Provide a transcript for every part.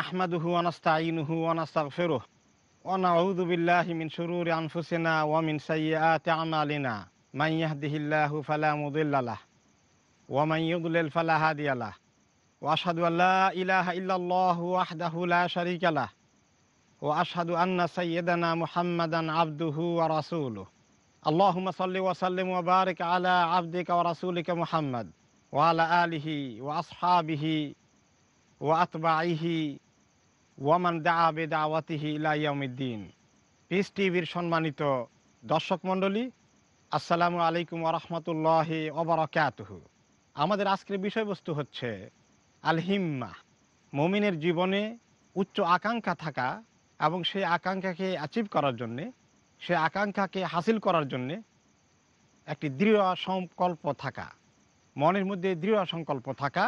نحمده ونستعينه ونستغفره ونعوذ بالله من شرور أنفسنا ومن سيئات أعمالنا من يهده الله فلا مضل له ومن يضلل فلا هادي له وأشهد أن لا إله إلا الله وحده لا شريك له وأشهد أن سيدنا محمدا عبده ورسوله اللهم صل وسلم وبارك على عبدك ورسولك محمد وعلى آله وأصحابه وأتباعه ওয়ামান দা আবে দাওয়াতিহি ইলাইয়ামুদ্দিন পিস টিভির সম্মানিত দর্শক মণ্ডলী আসসালামু আলাইকুম আরহামতুল্লাহ অবরাকাতহ আমাদের আজকের বিষয়বস্তু হচ্ছে আল হিম্মা মমিনের জীবনে উচ্চ আকাঙ্ক্ষা থাকা এবং সেই আকাঙ্ক্ষাকে অ্যাচিভ করার জন্যে সে আকাঙ্ক্ষাকে হাসিল করার জন্যে একটি দৃঢ় সংকল্প থাকা মনের মধ্যে দৃঢ় সংকল্প থাকা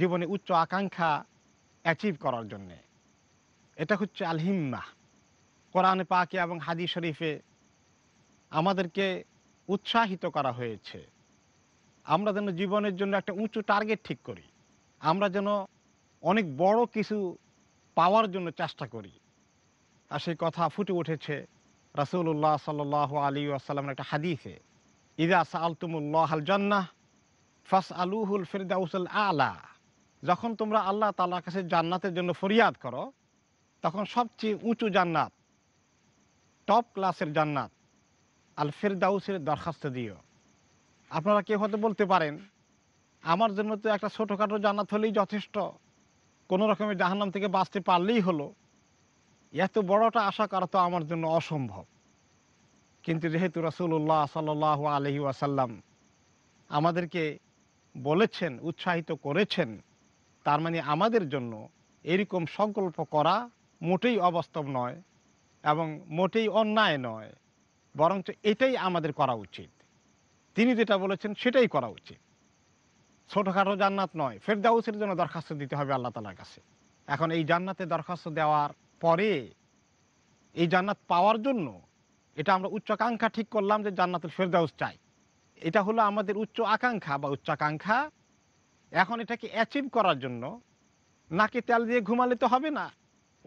জীবনে উচ্চ আকাঙ্ক্ষা অ্যাচিভ করার জন্যে এটা হচ্ছে আলহিম্মা কোরআনে পাকে এবং হাদি শরীফে আমাদেরকে উৎসাহিত করা হয়েছে আমরা যেন জীবনের জন্য একটা উঁচু টার্গেট ঠিক করি আমরা যেন অনেক বড় কিছু পাওয়ার জন্য চেষ্টা করি আর সেই কথা ফুটে উঠেছে রাসুল্লাহ সাল আলী আসসালামের একটা হাদিসে ইদা আলতুমুল্লাহ আল জন্না ফাস আলুহুল ফেরদাউসল আলা যখন তোমরা আল্লাহ তাল্লাহ কাছে জান্নাতের জন্য ফরিয়াদ করো তখন সবচেয়ে উঁচু জান্নাত টপ ক্লাসের জান্নাত আল ফেরদাউসের দরখাস্ত দিও আপনারা কেউ হয়তো বলতে পারেন আমার জন্য তো একটা ছোটোখাটো জান্নাত হলেই যথেষ্ট কোনো রকমের জাহান্নাম থেকে বাঁচতে পারলেই হলো এত বড়টা আশা করা তো আমার জন্য অসম্ভব কিন্তু যেহেতু রসুল্লাহ সাল আলহি আসাল্লাম আমাদেরকে বলেছেন উৎসাহিত করেছেন তার মানে আমাদের জন্য এরকম সংকল্প করা মোটেই অবাস্তব নয় এবং মোটেই অন্যায় নয় বরঞ্চ এটাই আমাদের করা উচিত তিনি যেটা বলেছেন সেটাই করা উচিত ছোটোখাটো জান্নাত নয় ফেরদাউসের জন্য দরখাস্ত দিতে হবে আল্লাহ তালার কাছে এখন এই জান্নাতে দরখাস্ত দেওয়ার পরে এই জান্নাত পাওয়ার জন্য এটা আমরা উচ্চাকাঙ্ক্ষা ঠিক করলাম যে জান্নাতের ফেরদাউস চাই এটা হলো আমাদের উচ্চ আকাঙ্ক্ষা বা উচ্চাকাঙ্ক্ষা এখন এটাকে অ্যাচিভ করার জন্য নাকে তেল দিয়ে ঘুমালে তো হবে না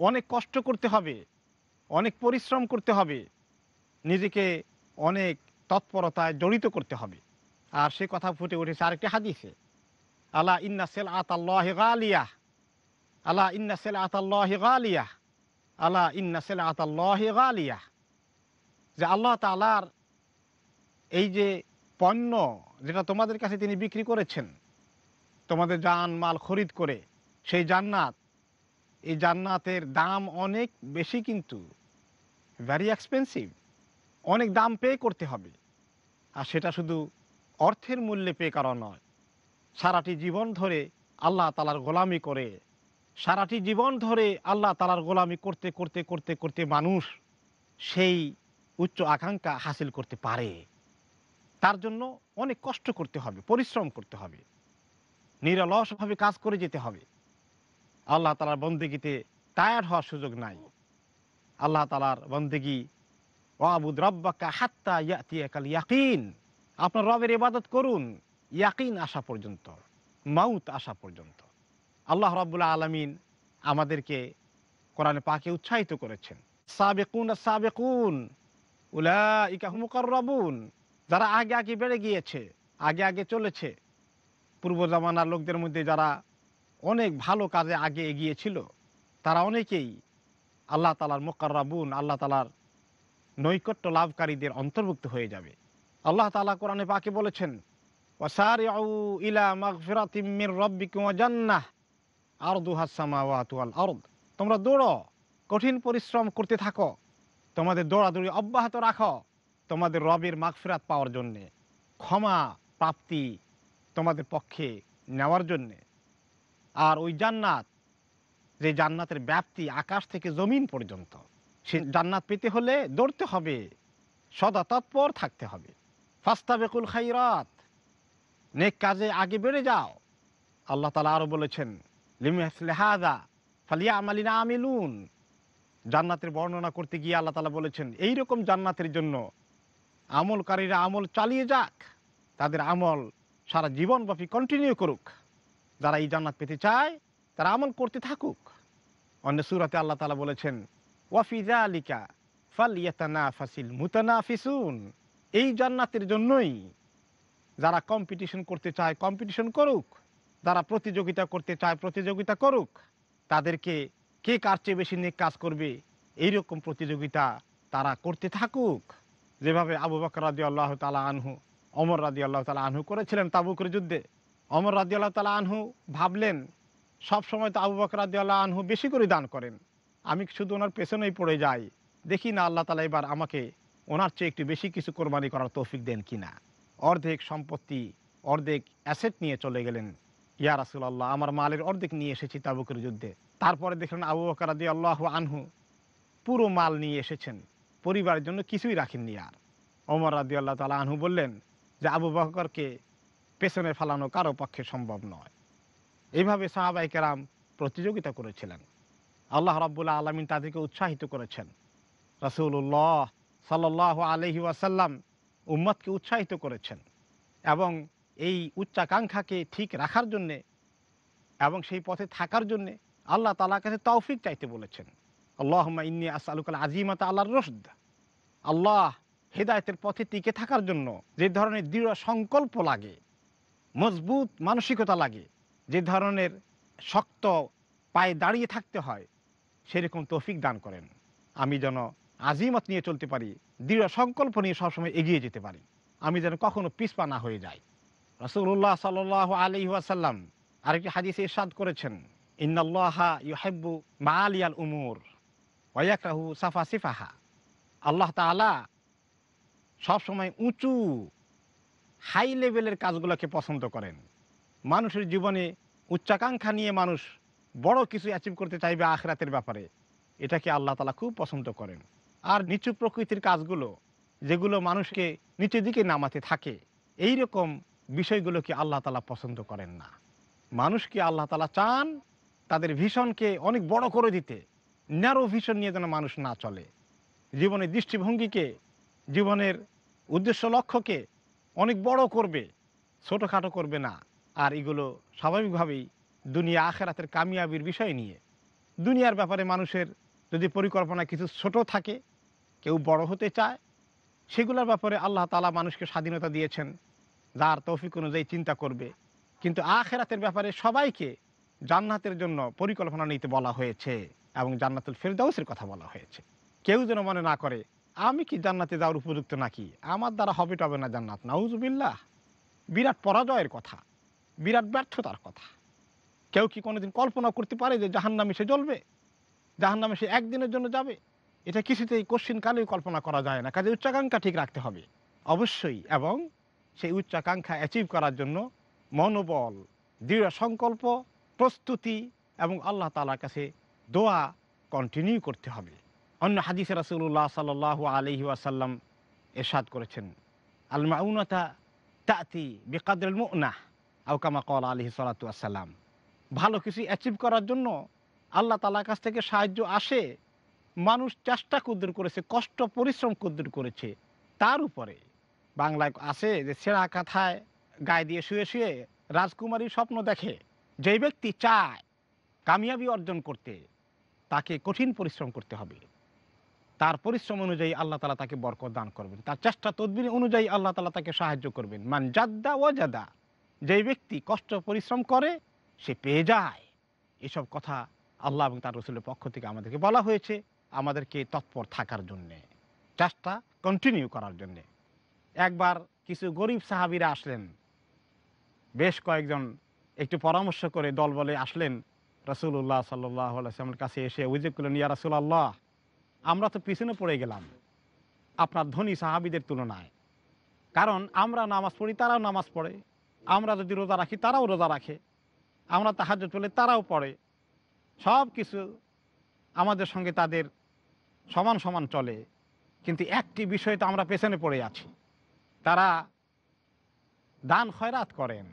অনেক কষ্ট করতে হবে অনেক পরিশ্রম করতে হবে নিজেকে অনেক তৎপরতায় জড়িত করতে হবে আর সে কথা ফুটে উঠেছে আরেকটি হাদিসে আলা ইন্না সেল আতাল্লাহ গালিয়াহ আলা ইন্না সেল আতাল্লাহ গালিয়াহ আলা ইন্না সেল আতাল্লাহ গালিয়াহ যে আল্লাহ তালার এই যে পণ্য যেটা তোমাদের কাছে তিনি বিক্রি করেছেন তোমাদের যান মাল খরিদ করে সেই জান্নাত এই জান্নাতের দাম অনেক বেশি কিন্তু ভ্যারি এক্সপেন্সিভ অনেক দাম পে করতে হবে আর সেটা শুধু অর্থের মূল্যে পে করা নয় সারাটি জীবন ধরে আল্লাহ তালার গোলামি করে সারাটি জীবন ধরে আল্লাহ তালার গোলামি করতে করতে করতে করতে মানুষ সেই উচ্চ আকাঙ্ক্ষা হাসিল করতে পারে তার জন্য অনেক কষ্ট করতে হবে পরিশ্রম করতে হবে নিরলসভাবে কাজ করে যেতে হবে আল্লাহ তালার বন্দেগিতে টায়ার হওয়ার সুযোগ নাই আল্লাহ তালার বন্দেগি ওয়াবুদ রব্বাকা হাত্তা ইয়াতিয়াকাল ইয়াকিন আপনার রবের ইবাদত করুন ইয়াকিন আসা পর্যন্ত মাউত আসা পর্যন্ত আল্লাহ রব্বুল্লা আলমিন আমাদেরকে কোরআনে পাকে উৎসাহিত করেছেন সাবেকুন সাবেকুন উলা ইকাহমুকর রবুন যারা আগে আগে বেড়ে গিয়েছে আগে আগে চলেছে পূর্ব জামানার লোকদের মধ্যে যারা অনেক ভালো কাজে আগে এগিয়েছিল তারা অনেকেই আল্লাহ তালার মোকাররাবুন আল্লাহ তালার নৈকট্য লাভকারীদের অন্তর্ভুক্ত হয়ে যাবে আল্লাহ তালা কোরআনে পাকে বলেছেন ওসারিউ ইলা মাগফিরাতিমির জান্নাহ আরদ তোমরা দৌড়ো কঠিন পরিশ্রম করতে থাকো তোমাদের দৌড়াদৌড়ি অব্যাহত রাখো তোমাদের রবের মাগফিরাত পাওয়ার জন্যে ক্ষমা প্রাপ্তি তোমাদের পক্ষে নেওয়ার জন্যে আর ওই জান্নাত যে জান্নাতের ব্যাপ্তি আকাশ থেকে জমিন পর্যন্ত সে জান্নাত পেতে হলে দৌড়তে হবে সদা তৎপর থাকতে হবে ফাস্তা বেকুল খাইরাত নেক কাজে আগে বেড়ে যাও আল্লাহ তালা আরও বলেছেন লিমেহাদা ফালিয়া আমালিনা আমিলুন জান্নাতের বর্ণনা করতে গিয়ে আল্লাহ তালা বলেছেন এই রকম জান্নাতের জন্য আমলকারীরা আমল চালিয়ে যাক তাদের আমল সারা জীবনব্যাপী কন্টিনিউ করুক যারা এই জান্নাত পেতে চায় তারা আমল করতে থাকুক অন্য সুরাতে আল্লাহ তালা বলেছেন ওয়াফিজা আলিকা ফাল ফালিয়াতানা ফাসিল মুতানা ফিসুন এই জান্নাতের জন্যই যারা কম্পিটিশন করতে চায় কম্পিটিশন করুক যারা প্রতিযোগিতা করতে চায় প্রতিযোগিতা করুক তাদেরকে কে কার চেয়ে বেশি নিয়ে কাজ করবে এইরকম প্রতিযোগিতা তারা করতে থাকুক যেভাবে আবু বকর রাজি আল্লাহ তালা আনহু অমর রাজি আল্লাহ তালা আনহু করেছিলেন তাবুকের যুদ্ধে অমর রাজি আল্লাহ তালা আনহু ভাবলেন সব সময় তো আবু বকর রাজি আল্লাহ আনহু বেশি করে দান করেন আমি শুধু ওনার পেছনেই পড়ে যাই দেখি না আল্লাহ তালা এবার আমাকে ওনার চেয়ে একটু বেশি কিছু কোরবানি করার তৌফিক দেন কি না অর্ধেক সম্পত্তি অর্ধেক অ্যাসেট নিয়ে চলে গেলেন ইয়া আল্লাহ আমার মালের অর্ধেক নিয়ে এসেছি তাবুকের যুদ্ধে তারপরে দেখলেন আবু বকর রাজি আল্লাহ আনহু পুরো মাল নিয়ে এসেছেন পরিবারের জন্য কিছুই রাখেননি আর অমর রাজি আল্লাহ তালা আনহু বললেন যে আবু বকরকে পেছনে ফেলানো কারো পক্ষে সম্ভব নয় এইভাবে সাহাবাই কেরাম প্রতিযোগিতা করেছিলেন আল্লাহ রাবুল্লাহ আলমিন তাদেরকে উৎসাহিত করেছেন রসুল্লাহ সাল আলহি ওয়াসাল্লাম উম্মদকে উৎসাহিত করেছেন এবং এই উচ্চাকাঙ্ক্ষাকে ঠিক রাখার জন্যে এবং সেই পথে থাকার জন্যে আল্লাহ তালার কাছে তৌফিক চাইতে বলেছেন আল্লাহ ইন্নি আসালুকাল আজিমাতা আল্লাহ রসদ আল্লাহ হৃদায়তের পথে টিকে থাকার জন্য যে ধরনের দৃঢ় সংকল্প লাগে মজবুত মানসিকতা লাগে যে ধরনের শক্ত পায়ে দাঁড়িয়ে থাকতে হয় সেরকম তৌফিক দান করেন আমি যেন আজিমত নিয়ে চলতে পারি দৃঢ় সংকল্প নিয়ে সবসময় এগিয়ে যেতে পারি আমি যেন কখনো পিসপা না হয়ে যাই রসুল্লাহ সাল আলি ওয়াসাল্লাম আরেকটি হাদিসে ইরশাদ করেছেন ইন্নাল্লাহা ইউহেব্বু মা আলিয়াল উমুর ওয়াকরাহু সাফা সিফাহা আল্লাহ তালা সবসময় উঁচু হাই লেভেলের কাজগুলোকে পছন্দ করেন মানুষের জীবনে উচ্চাকাঙ্ক্ষা নিয়ে মানুষ বড় কিছু অ্যাচিভ করতে চাইবে আখরাতের ব্যাপারে এটাকে আল্লাহ তালা খুব পছন্দ করেন আর নিচু প্রকৃতির কাজগুলো যেগুলো মানুষকে নিচের দিকে নামাতে থাকে এই রকম বিষয়গুলোকে আল্লাহ তালা পছন্দ করেন না মানুষকে আল্লাহ তালা চান তাদের ভীষণকে অনেক বড় করে দিতে ন্যারো ভীষণ নিয়ে যেন মানুষ না চলে জীবনের দৃষ্টিভঙ্গিকে জীবনের উদ্দেশ্য লক্ষ্যকে অনেক বড় করবে ছোটোখাটো করবে না আর এগুলো স্বাভাবিকভাবেই দুনিয়া আখেরাতের কামিয়াবির বিষয় নিয়ে দুনিয়ার ব্যাপারে মানুষের যদি পরিকল্পনা কিছু ছোট থাকে কেউ বড় হতে চায় সেগুলোর ব্যাপারে আল্লাহ তালা মানুষকে স্বাধীনতা দিয়েছেন যার তৌফিক অনুযায়ী চিন্তা করবে কিন্তু আখেরাতের ব্যাপারে সবাইকে জান্নাতের জন্য পরিকল্পনা নিতে বলা হয়েছে এবং জান্নাতুল ফেরদাউসের কথা বলা হয়েছে কেউ যেন মনে না করে আমি কি জান্নাতে যাওয়ার উপযুক্ত নাকি আমার দ্বারা হবে টবে না জান্নাত নাউজবিল্লাহ বিরাট পরাজয়ের কথা বিরাট ব্যর্থতার কথা কেউ কি কোনোদিন কল্পনা করতে পারে যে জাহান নামে সে জ্বলবে জাহান নামে সে একদিনের জন্য যাবে এটা কিছুতেই কালেও কল্পনা করা যায় না কাজে উচ্চাকাঙ্ক্ষা ঠিক রাখতে হবে অবশ্যই এবং সেই উচ্চাকাঙ্ক্ষা অ্যাচিভ করার জন্য মনোবল দৃঢ় সংকল্প প্রস্তুতি এবং আল্লাহ তালার কাছে দোয়া কন্টিনিউ করতে হবে অন্য হাদিস রাসুল্লাহ সাল আলহি ওয়াসাল্লাম এরশাদ করেছেন আলমাউনতা তাতি বেকাদুল মুনা আউকামা কল আলহি সালাতু আসসালাম ভালো কিছু অ্যাচিভ করার জন্য আল্লাহ তালার কাছ থেকে সাহায্য আসে মানুষ চেষ্টা কুদ্দুর করেছে কষ্ট পরিশ্রম কুদ্দুর করেছে তার উপরে বাংলায় আসে যে ছেঁড়া কাথায় গায়ে দিয়ে শুয়ে শুয়ে রাজকুমারীর স্বপ্ন দেখে যে ব্যক্তি চায় কামিয়াবি অর্জন করতে তাকে কঠিন পরিশ্রম করতে হবে তার পরিশ্রম অনুযায়ী আল্লাহ তালা তাকে বরকত দান করবেন তার চেষ্টা তদবির অনুযায়ী আল্লাহ তালা তাকে সাহায্য করবেন মান জাদ্দা ও জাদা যে ব্যক্তি কষ্ট পরিশ্রম করে সে পেয়ে যায় এসব কথা আল্লাহ এবং তার রসুলের পক্ষ থেকে আমাদেরকে বলা হয়েছে আমাদেরকে তৎপর থাকার জন্যে চেষ্টা কন্টিনিউ করার জন্যে একবার কিছু গরিব সাহাবিরা আসলেন বেশ কয়েকজন একটু পরামর্শ করে দল বলে আসলেন রসুল্লাহ সাল্লাহ আলসালামের কাছে এসে অভিযোগ করলেন ইয়া রসুল আল্লাহ আমরা তো পিছনে পড়ে গেলাম আপনার ধনী সাহাবিদের তুলনায় কারণ আমরা নামাজ পড়ি তারাও নামাজ পড়ে আমরা যদি রোজা রাখি তারাও রোজা রাখে আমরা তাহাজ চলে তারাও পড়ে সব কিছু আমাদের সঙ্গে তাদের সমান সমান চলে কিন্তু একটি বিষয় তো আমরা পেছনে পড়ে আছি তারা দান খয়রাত করেন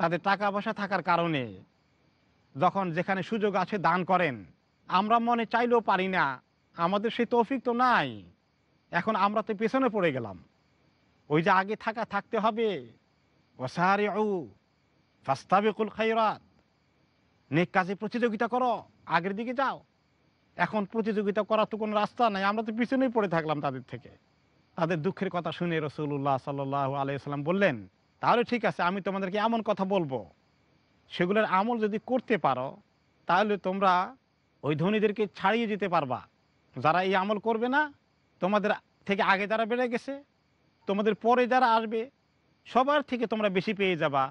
তাদের টাকা পয়সা থাকার কারণে যখন যেখানে সুযোগ আছে দান করেন আমরা মনে চাইলেও পারি না আমাদের সেই তৌফিক তো নাই এখন আমরা তো পেছনে পড়ে গেলাম ওই যে আগে থাকা থাকতে হবে ওসারে ও ফাস্তাবিকুল খাইরাত নেক কাজে প্রতিযোগিতা করো আগের দিকে যাও এখন প্রতিযোগিতা করার তো কোনো রাস্তা নাই আমরা তো পিছনেই পড়ে থাকলাম তাদের থেকে তাদের দুঃখের কথা শুনে রসুল্লাহ সাল আলাইসাল্লাম বললেন তাহলে ঠিক আছে আমি তোমাদেরকে এমন কথা বলবো সেগুলোর আমল যদি করতে পারো তাহলে তোমরা ওই ধনীদেরকে ছাড়িয়ে যেতে পারবা যারা এই আমল করবে না তোমাদের থেকে আগে যারা বেড়ে গেছে তোমাদের পরে যারা আসবে সবার থেকে তোমরা বেশি পেয়ে যাবা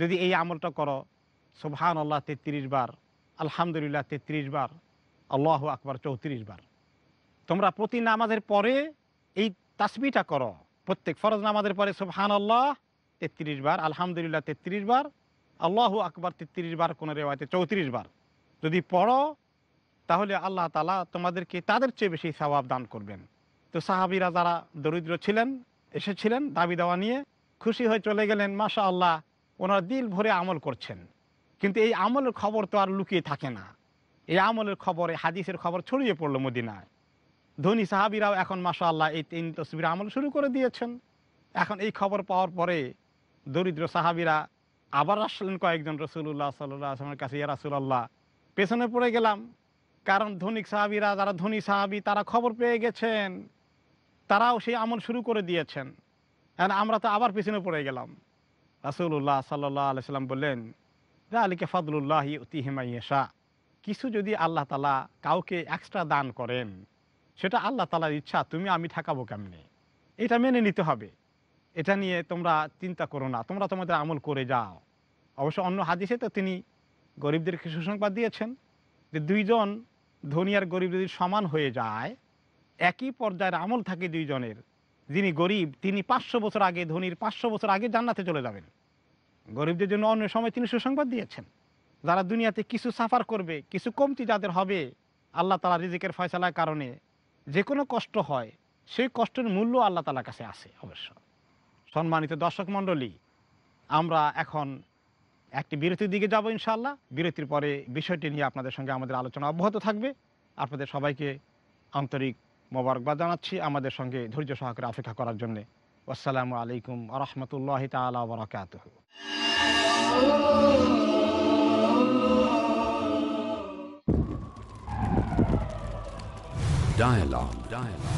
যদি এই আমলটা করো সোভান আল্লাহ তেত্রিশ বার আলহামদুলিল্লাহ তেত্রিশ বার আল্লাহ আকবর চৌত্রিশ বার তোমরা প্রতি নামাজের পরে এই তাসবিটা করো প্রত্যেক ফরজ নামাজের পরে সোভান আল্লাহ তেত্রিশ বার আলহামদুলিল্লাহ তেত্রিশ বার আল্লাহ আকবর তেত্রিশ বার কোনো রেওয়াতে চৌত্রিশ বার যদি পড়ো তাহলে আল্লাহ তালা তোমাদেরকে তাদের চেয়ে বেশি সবাব দান করবেন তো সাহাবিরা যারা দরিদ্র ছিলেন এসেছিলেন দাবি দেওয়া নিয়ে খুশি হয়ে চলে গেলেন মাশা আল্লাহ ওনারা দিল ভরে আমল করছেন কিন্তু এই আমলের খবর তো আর লুকিয়ে থাকে না এই আমলের খবর এই হাদিসের খবর ছড়িয়ে পড়লো মদিনায় ধনী সাহাবিরাও এখন মাশা আল্লাহ এই তিন তসবির আমল শুরু করে দিয়েছেন এখন এই খবর পাওয়ার পরে দরিদ্র সাহাবিরা আবার আসলেন কয়েকজন রসুল্লাহ সাল্লাহ আসলামের কাছে ইয়া আল্লাহ পেছনে পড়ে গেলাম কারণ ধনিক সাহাবিরা যারা ধনী সাহাবি তারা খবর পেয়ে গেছেন তারাও সেই আমল শুরু করে দিয়েছেন এন আমরা তো আবার পিছনে পড়ে গেলাম রাসুল্লাহ সাল্লাহ আলাইসাল্লাম বললেন আলীকে ফাদুল্লাহ ইতিহিমাইয়েশা কিছু যদি আল্লাহ তালা কাউকে এক্সট্রা দান করেন সেটা আল্লাহ তালার ইচ্ছা তুমি আমি ঠাকাবো কেমনে এটা মেনে নিতে হবে এটা নিয়ে তোমরা চিন্তা করো না তোমরা তোমাদের আমল করে যাও অবশ্য অন্য হাদিসে তো তিনি গরিবদেরকে সুসংবাদ দিয়েছেন যে দুইজন ধনী আর গরিব যদি সমান হয়ে যায় একই পর্যায়ের আমল থাকে দুইজনের যিনি গরিব তিনি পাঁচশো বছর আগে ধনির পাঁচশো বছর আগে জান্নাতে চলে যাবেন গরিবদের জন্য অন্য সময় তিনি সুসংবাদ দিয়েছেন যারা দুনিয়াতে কিছু সাফার করবে কিছু কমতি যাদের হবে আল্লাহ তালা রিজিকের ফয়সালার কারণে যে কোনো কষ্ট হয় সেই কষ্টের মূল্য আল্লাহ তালার কাছে আসে অবশ্য সম্মানিত দর্শক মণ্ডলী আমরা এখন একটি বিরতির দিকে যাব ইনশাল্লাহ বিরতির পরে বিষয়টি নিয়ে আপনাদের সঙ্গে আমাদের আলোচনা অব্যাহত থাকবে আপনাদের সবাইকে আন্তরিক মোবারকবাদ জানাচ্ছি আমাদের সঙ্গে ধৈর্য সহকারে অপেক্ষা করার জন্যে আসসালামু আলাইকুম রহমতুল্লাহ তালাকাত Dialogue. Dialogue.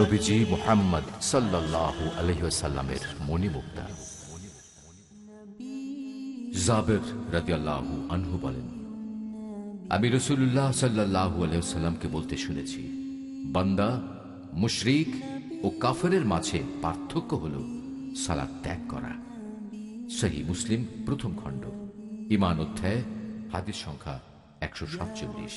নবীজি মোহাম্মদ সাল্লাহ আলহিসাল্লামের মণিমুক্তা জাবের আনহু বলেন আমি রসুল্লাহ সাল্লাহ আলহামকে বলতে শুনেছি বান্দা মুশরিক ও কাফেরের মাঝে পার্থক্য হল সালাদ ত্যাগ করা সেই মুসলিম প্রথম খণ্ড ইমান অধ্যায় হাতের সংখ্যা একশো সাতচল্লিশ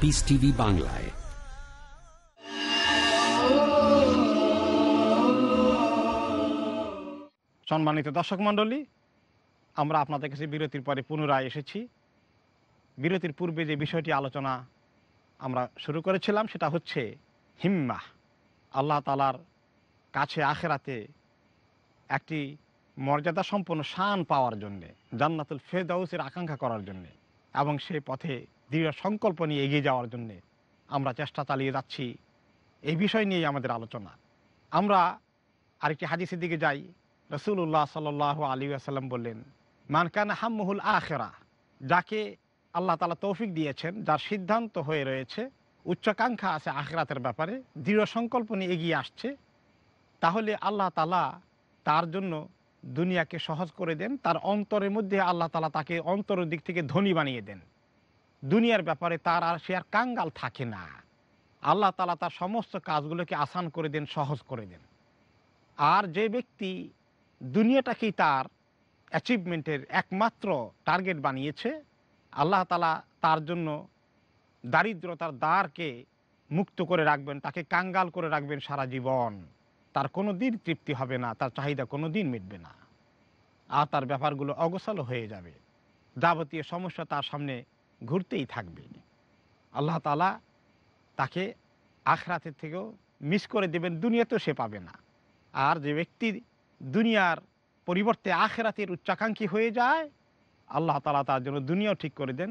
পিস টিভি বাংলায় সম্মানিত দর্শক মণ্ডলী আমরা আপনাদের কাছে বিরতির পরে পুনরায় এসেছি বিরতির পূর্বে যে বিষয়টি আলোচনা আমরা শুরু করেছিলাম সেটা হচ্ছে হিম্মা আল্লাহ তালার কাছে আখেরাতে একটি মর্যাদা সম্পন্ন শান পাওয়ার জন্যে জান্নাতুল ফেদাউসের আকাঙ্ক্ষা করার জন্যে এবং সেই পথে দৃঢ় সংকল্প নিয়ে এগিয়ে যাওয়ার জন্যে আমরা চেষ্টা চালিয়ে যাচ্ছি এই বিষয় নিয়েই আমাদের আলোচনা আমরা আরেকটি হাদিসের দিকে যাই রসুল্লাহ সাল আলী আসাল্লাম বললেন মানকান হাম্মুহুল আখেরা যাকে আল্লাহ তালা তৌফিক দিয়েছেন যার সিদ্ধান্ত হয়ে রয়েছে উচ্চাকাঙ্ক্ষা আছে আখরাতের ব্যাপারে দৃঢ় সংকল্প নিয়ে এগিয়ে আসছে তাহলে আল্লাহ তালা তার জন্য দুনিয়াকে সহজ করে দেন তার অন্তরের মধ্যে আল্লাহ তালা তাকে অন্তরের দিক থেকে ধনী বানিয়ে দেন দুনিয়ার ব্যাপারে তার আর সে আর কাঙ্গাল থাকে না আল্লাহ তালা তার সমস্ত কাজগুলোকে আসান করে দেন সহজ করে দেন আর যে ব্যক্তি দুনিয়াটাকেই তার অ্যাচিভমেন্টের একমাত্র টার্গেট বানিয়েছে আল্লাহ তালা তার জন্য দারিদ্রতার দ্বারকে মুক্ত করে রাখবেন তাকে কাঙ্গাল করে রাখবেন সারা জীবন তার কোনো দিন তৃপ্তি হবে না তার চাহিদা কোনো দিন মিটবে না আর তার ব্যাপারগুলো অগসল হয়ে যাবে যাবতীয় সমস্যা তার সামনে ঘুরতেই থাকবে আল্লাহ তালা তাকে আখরাতের থেকেও মিস করে দেবেন দুনিয়া তো সে পাবে না আর যে ব্যক্তি দুনিয়ার পরিবর্তে আখেরাতের উচ্চাকাঙ্ক্ষী হয়ে যায় আল্লাহ তালা তার জন্য দুনিয়াও ঠিক করে দেন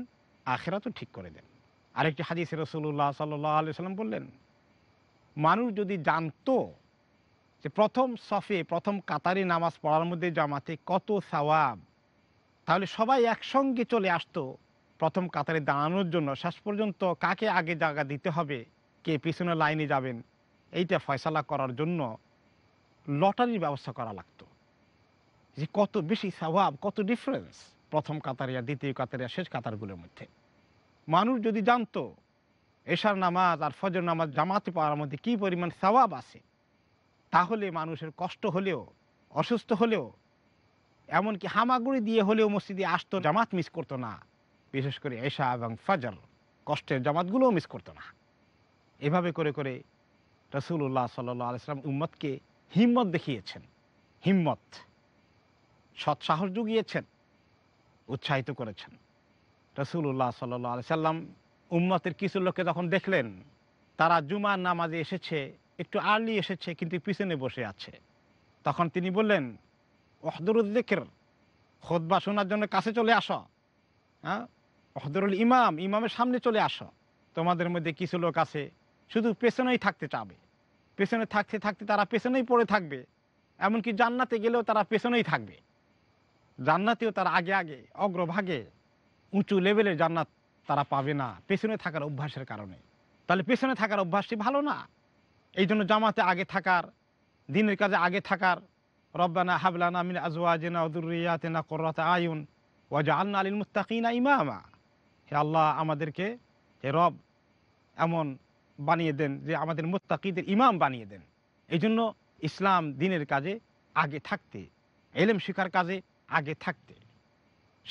আখেরাতও ঠিক করে দেন আরেকটি হাজি রসুল্লাহ সাল্লাহ আলি সাল্লাম বললেন মানুষ যদি জানতো যে প্রথম সফে প্রথম কাতারি নামাজ পড়ার মধ্যে জামাতে কত সওয়াব তাহলে সবাই একসঙ্গে চলে আসতো প্রথম কাতারে দাঁড়ানোর জন্য শেষ পর্যন্ত কাকে আগে জায়গা দিতে হবে কে পিছনে লাইনে যাবেন এইটা ফয়সালা করার জন্য লটারির ব্যবস্থা করা লাগতো যে কত বেশি স্বভাব কত ডিফারেন্স প্রথম কাতারিয়া দ্বিতীয় কাতারিয়া শেষ কাতারগুলোর মধ্যে মানুষ যদি জানতো এশার নামাজ আর ফজর নামাজ জামাতে পাওয়ার মধ্যে কী পরিমাণ স্বভাব আছে তাহলে মানুষের কষ্ট হলেও অসুস্থ হলেও এমনকি হামাগুড়ি দিয়ে হলেও মসজিদে আসতো জামাত মিস করতো না বিশেষ করে এশা এবং ফাজার কষ্টের জামাতগুলোও মিস করতো না এভাবে করে করে রসুল্লাহ সাল্লাহ আলাইসলাম উম্মতকে হিম্মত দেখিয়েছেন হিম্মত সৎ সাহস জুগিয়েছেন উৎসাহিত করেছেন রসুল্লাহ উল্লাহ আলি সাল্লাম উম্মতের কিছু লোককে যখন দেখলেন তারা জুমার নামাজে এসেছে একটু আর্লি এসেছে কিন্তু পিছনে বসে আছে তখন তিনি বললেন খোদ খোদবা শোনার জন্য কাছে চলে আসো হ্যাঁ হদরুল ইমাম ইমামের সামনে চলে আসো তোমাদের মধ্যে কিছু লোক আছে শুধু পেছনেই থাকতে চাবে পেছনে থাকতে থাকতে তারা পেছনেই পড়ে থাকবে এমনকি জান্নাতে গেলেও তারা পেছনেই থাকবে জান্নাতেও তারা আগে আগে অগ্রভাগে উঁচু লেভেলের জান্নাত তারা পাবে না পেছনে থাকার অভ্যাসের কারণে তাহলে পেছনে থাকার অভ্যাসটি ভালো না এই জন্য জামাতে আগে থাকার দিনের কাজে আগে থাকার রব্বানা হাবলানা মিন আজওয়াজেনা অদুরিয়াতেনা কররাতে আয়ুন ওয়াজা আল্লা আলী মুস্তাকিনা ইমামা যে আল্লাহ আমাদেরকে হে রব এমন বানিয়ে দেন যে আমাদের মোত্তাকিদের ইমাম বানিয়ে দেন এই জন্য ইসলাম দিনের কাজে আগে থাকতে এলেম শিকার কাজে আগে থাকতে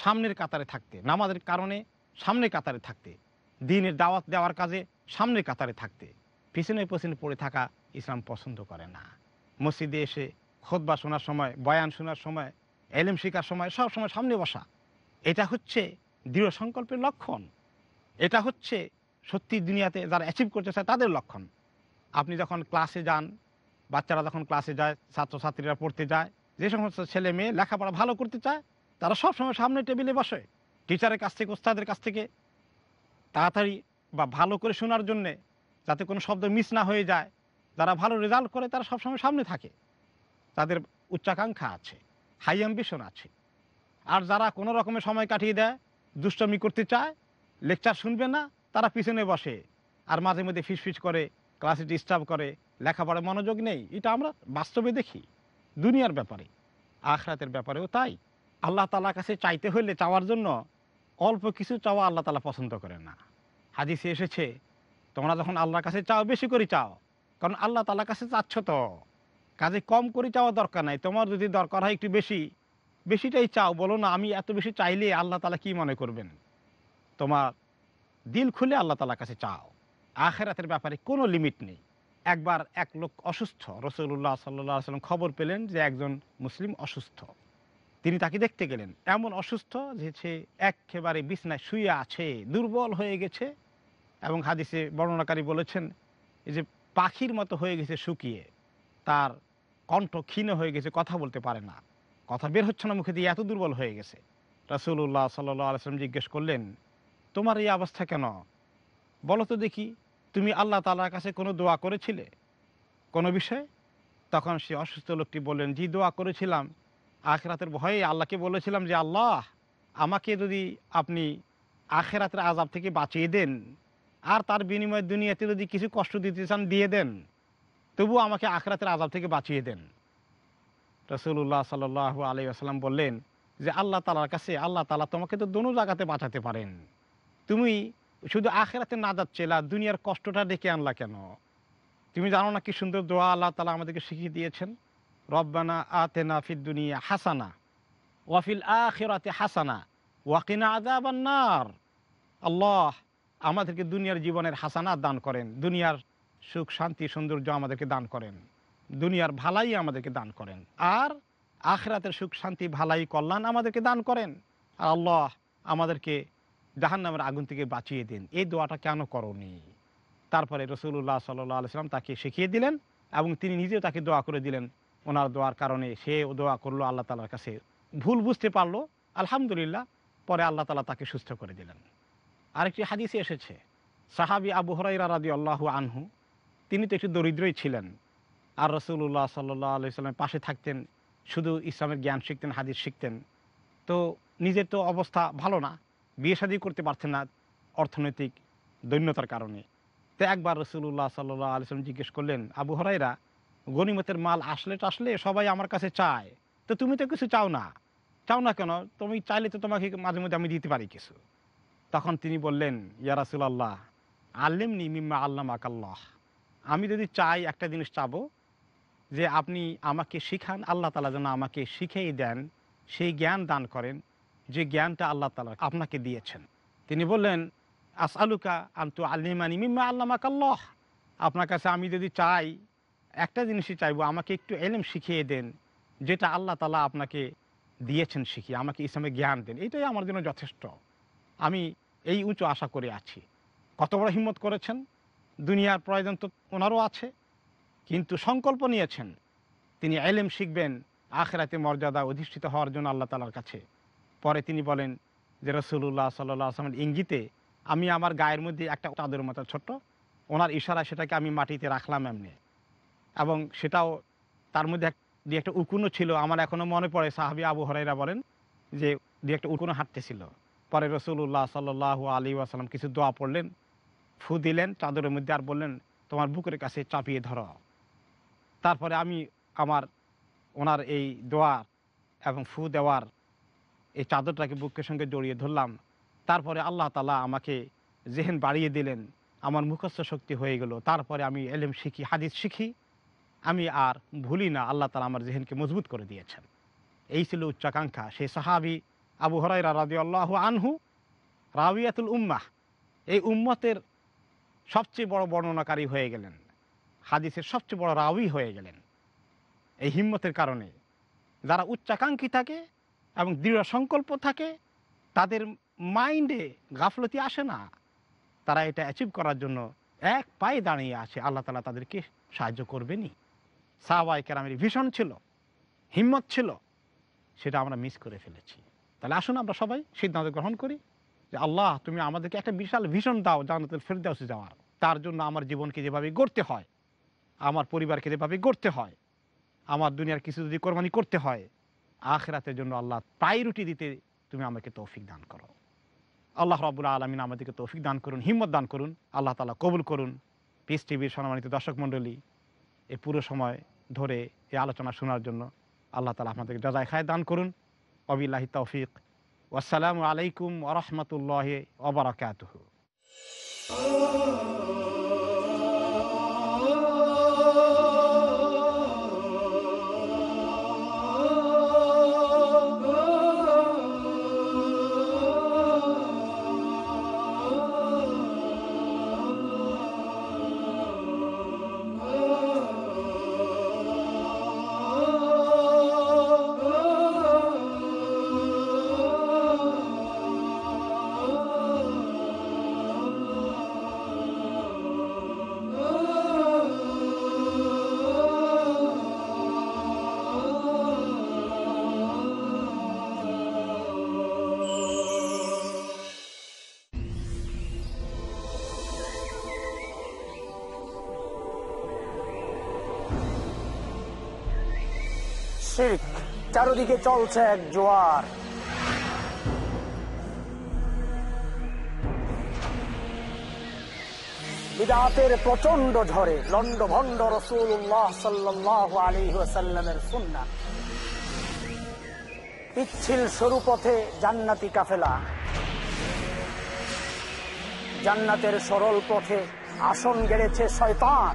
সামনের কাতারে থাকতে নামাজের কারণে সামনে কাতারে থাকতে দিনের দাওয়াত দেওয়ার কাজে সামনে কাতারে থাকতে পিছনে পিছনে পড়ে থাকা ইসলাম পছন্দ করে না মসজিদে এসে খোদবা শোনার সময় বয়ান শোনার সময় এলেম শিকার সময় সব সময় সামনে বসা এটা হচ্ছে দৃঢ় সংকল্পের লক্ষণ এটা হচ্ছে সত্যি দুনিয়াতে যারা অ্যাচিভ করতে চায় তাদের লক্ষণ আপনি যখন ক্লাসে যান বাচ্চারা যখন ক্লাসে যায় ছাত্রছাত্রীরা পড়তে যায় যে সমস্ত ছেলে মেয়ে লেখাপড়া ভালো করতে চায় তারা সবসময় সামনে টেবিলে বসে টিচারের কাছ থেকে ওস্তাদের কাছ থেকে তাড়াতাড়ি বা ভালো করে শোনার জন্যে যাতে কোনো শব্দ মিস না হয়ে যায় যারা ভালো রেজাল্ট করে তারা সবসময় সামনে থাকে তাদের উচ্চাকাঙ্ক্ষা আছে হাই অ্যাম্বিশন আছে আর যারা কোনো রকমের সময় কাটিয়ে দেয় দুষ্টমি করতে চায় লেকচার শুনবে না তারা পিছনে বসে আর মাঝে মধ্যে ফিসফিস করে ক্লাসে ডিস্টার্ব করে লেখাপড়ায় মনোযোগ নেই এটা আমরা বাস্তবে দেখি দুনিয়ার ব্যাপারে আখরাতের ব্যাপারেও তাই আল্লাহ তালার কাছে চাইতে হলে চাওয়ার জন্য অল্প কিছু চাওয়া আল্লাহ তালা পছন্দ করে না হাদিসে এসেছে তোমরা যখন আল্লাহর কাছে চাও বেশি করে চাও কারণ আল্লাহ তালার কাছে চাচ্ছ তো কাজে কম করে চাওয়া দরকার নাই তোমার যদি দরকার হয় একটু বেশি বেশিটাই চাও বলো না আমি এত বেশি চাইলে আল্লাহ তালা কি মনে করবেন তোমার দিল খুলে আল্লাহ তালার কাছে চাও আখেরাতের ব্যাপারে কোনো লিমিট নেই একবার এক লোক অসুস্থ রসুল্লাহ সাল্লাহ সাল্লাম খবর পেলেন যে একজন মুসলিম অসুস্থ তিনি তাকে দেখতে গেলেন এমন অসুস্থ যে সে একেবারে বিছনায় শুয়ে আছে দুর্বল হয়ে গেছে এবং হাদিসে বর্ণনাকারী বলেছেন যে পাখির মতো হয়ে গেছে শুকিয়ে তার কণ্ঠ ক্ষীণ হয়ে গেছে কথা বলতে পারে না কথা বের হচ্ছে না মুখে দিয়ে এত দুর্বল হয়ে গেছে রাসুল্লাহ সাল্লাহ আলসালাম জিজ্ঞেস করলেন তোমার এই অবস্থা কেন বলো তো দেখি তুমি আল্লাহ তালার কাছে কোনো দোয়া করেছিলে কোনো বিষয়ে তখন সে অসুস্থ লোকটি বললেন জি দোয়া করেছিলাম আখেরাতের ভয়ে আল্লাহকে বলেছিলাম যে আল্লাহ আমাকে যদি আপনি আখেরাতের আজাব থেকে বাঁচিয়ে দেন আর তার বিনিময়ে দুনিয়াতে যদি কিছু কষ্ট দিতে চান দিয়ে দেন তবু আমাকে আখরাতের আজাব থেকে বাঁচিয়ে দেন রসুল্লাহ সাল আলী আসসালাম বললেন যে আল্লাহ তালার কাছে আল্লাহ তালা তোমাকে তো দোনো জায়গাতে পাঠাতে পারেন তুমি শুধু আখেরাতে না যাচ্ছিলা দুনিয়ার কষ্টটা ডেকে আনলা কেন তুমি জানো না কি সুন্দর দোয়া আল্লাহ তালা আমাদেরকে শিখিয়ে দিয়েছেন রব্বানা আতেনা দুনিয়া হাসানা ওয়াফিল আখেরাতে হাসানা ওয়াকিনা আদাবান্নার আল্লাহ আমাদেরকে দুনিয়ার জীবনের হাসানা দান করেন দুনিয়ার সুখ শান্তি সৌন্দর্য আমাদেরকে দান করেন দুনিয়ার ভালাই আমাদেরকে দান করেন আর আখরাতের সুখ শান্তি ভালাই কল্যাণ আমাদেরকে দান করেন আর আল্লাহ আমাদেরকে জাহান্নামের আগুন থেকে বাঁচিয়ে দিন এই দোয়াটা কেন করনি তারপরে রসুল্লাহ সাল্লাম তাকে শিখিয়ে দিলেন এবং তিনি নিজেও তাকে দোয়া করে দিলেন ওনার দোয়ার কারণে সে দোয়া করলো আল্লাহ তালার কাছে ভুল বুঝতে পারলো আলহামদুলিল্লাহ পরে আল্লাহ তালা তাকে সুস্থ করে দিলেন আরেকটি হাদিসে এসেছে সাহাবি আবু হরাই রাদি আল্লাহ আনহু তিনি তো একটু দরিদ্রই ছিলেন আর রসুল্লাহ সাল্লাহ আলি সাল্লামের পাশে থাকতেন শুধু ইসলামের জ্ঞান শিখতেন হাদিস শিখতেন তো নিজের তো অবস্থা ভালো না বিয়ে শাদি করতে পারছেন না অর্থনৈতিক দৈন্যতার কারণে তো একবার রসুল্লাহ সাল্লাহ আলিয়াল্লাম জিজ্ঞেস করলেন আবু হরাইরা গণিমতের মাল আসলে টাসলে সবাই আমার কাছে চায় তো তুমি তো কিছু চাও না চাও না কেন তুমি চাইলে তো তোমাকে মাঝে মধ্যে আমি দিতে পারি কিছু তখন তিনি বললেন ইয়া রাসুল আল্লাহ আল্লেমনি মিম্মা আল্লাহ আকাল্লাহ আমি যদি চাই একটা জিনিস চাবো যে আপনি আমাকে শিখান আল্লাহ তালা যেন আমাকে শিখেই দেন সেই জ্ঞান দান করেন যে জ্ঞানটা আল্লাহ তালা আপনাকে দিয়েছেন তিনি বললেন আস আলুকা আন্তু আলিমানি মিম্মা আল্লামাক আল্লাহ আপনার কাছে আমি যদি চাই একটা জিনিসই চাইব আমাকে একটু এলেম শিখিয়ে দেন যেটা আল্লাহ তালা আপনাকে দিয়েছেন শিখিয়ে আমাকে ইসলামে জ্ঞান দেন এটাই আমার জন্য যথেষ্ট আমি এই উঁচু আশা করে আছি কত বড় হিম্মত করেছেন দুনিয়ার প্রয়োজন তো ওনারও আছে কিন্তু সংকল্প নিয়েছেন তিনি এলেম শিখবেন আখেরাতে মর্যাদা অধিষ্ঠিত হওয়ার জন্য আল্লাহ তালার কাছে পরে তিনি বলেন যে রসুল্লাহ সাল্লাহ আসলামের ইঙ্গিতে আমি আমার গায়ের মধ্যে একটা চাদর মতো ছোট্ট ওনার ইশারা সেটাকে আমি মাটিতে রাখলাম এমনি এবং সেটাও তার মধ্যে এক দু একটা উকুনও ছিল আমার এখনও মনে পড়ে সাহাবি আবু হরাইরা বলেন যে দু একটা উকুনও হাঁটতেছিল পরে রসুল্লাহ সাল্লাহ আলী আসালাম কিছু দোয়া পড়লেন ফু দিলেন চাদরের মধ্যে আর বললেন তোমার বুকের কাছে চাপিয়ে ধরো তারপরে আমি আমার ওনার এই দোয়ার এবং ফু দেওয়ার এই চাদরটাকে বুকের সঙ্গে জড়িয়ে ধরলাম তারপরে আল্লাহ তালা আমাকে জেহেন বাড়িয়ে দিলেন আমার মুখস্থ শক্তি হয়ে গেল তারপরে আমি এলেম শিখি হাদিস শিখি আমি আর ভুলি না আল্লাহ তালা আমার জেহেনকে মজবুত করে দিয়েছেন এই ছিল উচ্চাকাঙ্ক্ষা সেই সাহাবি আবু হরাইরা রাজি আল্লাহ আনহু রাউিয়াতুল উম্মাহ এই উম্মতের সবচেয়ে বড় বর্ণনাকারী হয়ে গেলেন হাদিসের সবচেয়ে বড় রাউই হয়ে গেলেন এই হিম্মতের কারণে যারা উচ্চাকাঙ্ক্ষী থাকে এবং দৃঢ় সংকল্প থাকে তাদের মাইন্ডে গাফলতি আসে না তারা এটা অ্যাচিভ করার জন্য এক পায়ে দাঁড়িয়ে আছে আল্লাহ তালা তাদেরকে সাহায্য করবেনি সাহবাই কেরামের ভীষণ ছিল হিম্মত ছিল সেটা আমরা মিস করে ফেলেছি তাহলে আসুন আমরা সবাই সিদ্ধান্ত গ্রহণ করি যে আল্লাহ তুমি আমাদেরকে একটা বিশাল ভীষণ দাও জানাতে ফেরদাউসে যাওয়ার তার জন্য আমার জীবনকে যেভাবে গড়তে হয় আমার পরিবারকে এভাবে গড়তে হয় আমার দুনিয়ার কিছু যদি কোরবানি করতে হয় আখরাতের জন্য আল্লাহ প্রায়োরিটি দিতে তুমি আমাকে তৌফিক দান করো আল্লাহ রাবুল আলমিন আমাদেরকে তৌফিক দান করুন হিম্মত দান করুন আল্লাহ তালা কবুল করুন পিস টিভির সম্মানিত দর্শক মণ্ডলী এই পুরো সময় ধরে এই আলোচনা শোনার জন্য আল্লাহ তালা আমাদেরকে যাজায় খায় দান করুন অবিল্লাহি তৌফিক আসসালামু আলাইকুম ওরহমতুল্লাহ ওবরাকাতহ Oh চারদিকে চলছে এক জোয়ার বিদাতের প্রচন্ড ঝড়ে লন্ড ভন্ড রসুল্লাহ সাল্লাহ আলিহাসাল্লামের সুন্না পিচ্ছিল সরু পথে জান্নাতি কাফেলা জান্নাতের সরল পথে আসন গেড়েছে শয়তান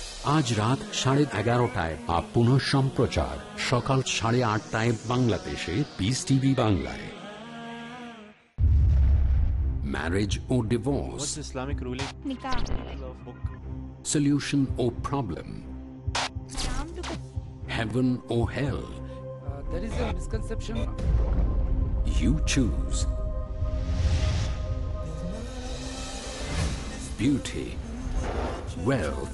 আজ রাত সাড়ে এগারোটায় আর পুনঃ সম্প্রচার সকাল সাড়ে আটটায় বাংলাদেশে পিস টিভি বাংলায় ম্যারেজ ও ডিভোর্স ইসলামিক রুলিং সলিউশন ও প্রবলেম হ্যাভেন ও hell you choose beauty wealth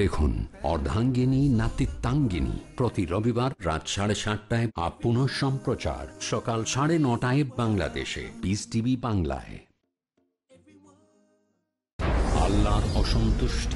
দেখুন অর্ধাঙ্গিনী নাতিত্বাঙ্গিনী প্রতি রবিবার রাত সাড়ে সাতটায় আপ পুনঃ সম্প্রচার সকাল সাড়ে নটায় বাংলাদেশে পিস টিভি বাংলায় আল্লাহর অসন্তুষ্টি